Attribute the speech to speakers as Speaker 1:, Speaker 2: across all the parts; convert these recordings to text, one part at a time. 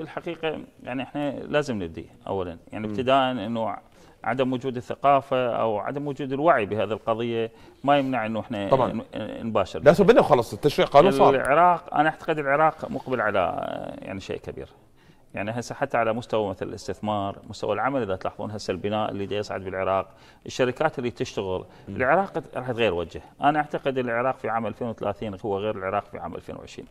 Speaker 1: الحقيقه يعني احنا لازم نبدي اولا يعني ابتداء انه عدم وجود الثقافه او عدم وجود الوعي بهذه القضيه ما يمنع انه احنا طبعا نباشر لا سبنا وخلص التشريع قانون صار العراق انا اعتقد العراق مقبل على يعني شيء كبير يعني هسه حتى على مستوى مثل الاستثمار مستوى العمل اذا تلاحظون هسه البناء اللي دا يصعد بالعراق الشركات اللي تشتغل م. العراق راح تغير وجه انا اعتقد العراق في عام 2030 هو غير العراق في عام 2020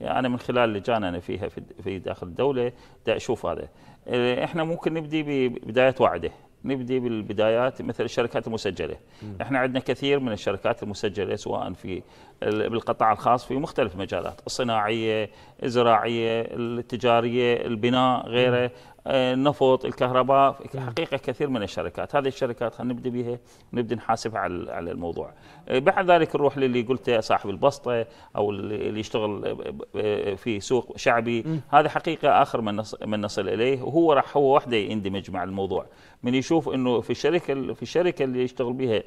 Speaker 1: يعني انا من خلال لجان انا فيها في داخل الدوله دا اشوف هذا إيه، احنا ممكن نبدي ببدايه واعده نبدي بالبدايات مثل الشركات المسجله م. احنا عندنا كثير من الشركات المسجله سواء في بالقطاع الخاص في مختلف مجالات الصناعيه الزراعيه التجاريه البناء غيره النفط الكهرباء نعم. حقيقة كثير من الشركات هذه الشركات خلينا نبدا بها نبدا نحاسبها على على الموضوع آه، بعد ذلك نروح للي قلته صاحب البسطه او اللي يشتغل آه، آه، في سوق شعبي هذا حقيقه اخر من من نصل اليه وهو راح هو وحده يندمج مع الموضوع من يشوف انه في الشركه في الشركه اللي يشتغل بها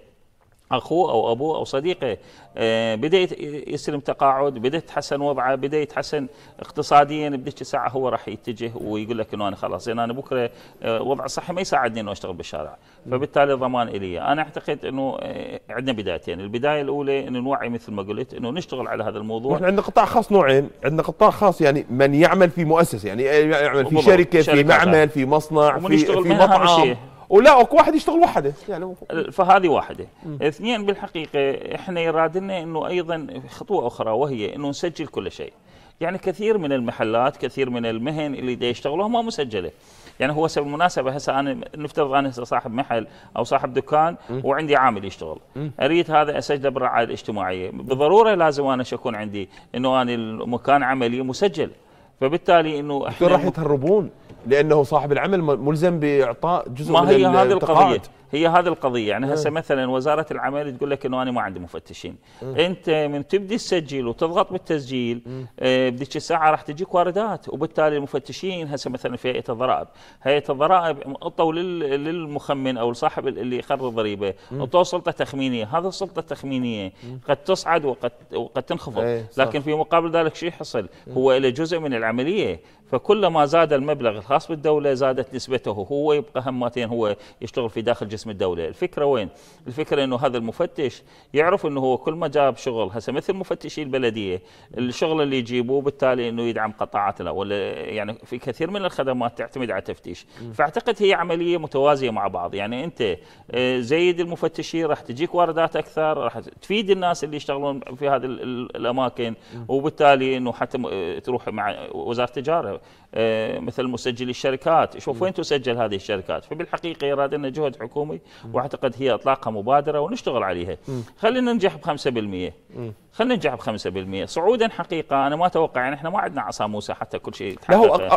Speaker 1: اخوه او ابوه او صديقه آه، بدا يسلم تقاعد بدا يتحسن وضعه بدا يتحسن اقتصاديا بدك ساعه هو راح يتجه ويقول لك انه انا خلاص يعني انا بكره آه، وضع صحي ما يساعدني انه اشتغل بالشارع فبالتالي ضمان الي انا اعتقد انه آه، عندنا بدايتين البدايه الاولى انه نوعي مثل ما قلت انه نشتغل على هذا الموضوع نحن عندنا قطاع خاص نوعين عندنا قطاع خاص يعني من يعمل في مؤسسه يعني يعمل في شركه في معمل في مصنع في, في مطعم ولا اكو واحد يشتغل وحده يعني فهذه واحده مم. اثنين بالحقيقه احنا يرادلنا انه ايضا خطوه اخرى وهي انه نسجل كل شيء يعني كثير من المحلات كثير من المهن اللي دا يشتغلوها ما مسجله يعني هو بالمناسبه هسه انا نفترض انا هسه صاحب محل او صاحب دكان وعندي عامل يشتغل اريد هذا اسجله بالرعايه الاجتماعيه بالضروره لازم انا اكون عندي انه انا المكان عملي مسجل فبالتالي انه احنا راح يتهربون لانه صاحب العمل ملزم باعطاء جزء ما من هي هذه القضيه هي هذه القضيه يعني هسه إيه. مثلا وزاره العمل تقول لك انه انا ما عندي مفتشين م. إيه. انت من تبدي تسجل وتضغط بالتسجيل إيه. آه بديك الساعه راح تجيك واردات وبالتالي المفتشين هسه مثلا في هيئه الضرائب هيئه الضرائب اعطوا للمخمن او صاحب اللي يقرر الضريبه اعطوه سلطه تخمينيه هذه السلطه التخمينيه قد تصعد وقد وقد تنخفض لكن في مقابل ذلك شو يحصل هو له جزء من العمل العمليه فكلما زاد المبلغ الخاص بالدولة زادت نسبته هو يبقى همتين هو يشتغل في داخل جسم الدولة الفكرة وين؟ الفكرة أنه هذا المفتش يعرف أنه هو كل ما جاب شغل هسه مثل مفتشي البلدية الشغل اللي يجيبوه بالتالي أنه يدعم قطاعاتنا ولا يعني في كثير من الخدمات تعتمد على التفتيش فأعتقد هي عملية متوازية مع بعض يعني أنت آه، زيد المفتشين راح تجيك واردات أكثر راح تفيد الناس اللي يشتغلون في هذه الأماكن وبالتالي أنه حتى آه، تروح مع وزارة التجارة آه، مثل مسجلي الشركات شوف وين تسجل هذه الشركات فبالحقيقة يراد لنا جهد حكومي وأعتقد هي إطلاقها مبادرة ونشتغل عليها خلينا ننجح ب 5% خلينا ننجح ب 5% صعودا حقيقة أنا ما أتوقع يعني إحنا ما عندنا عصا موسى حتى كل شيء لا هو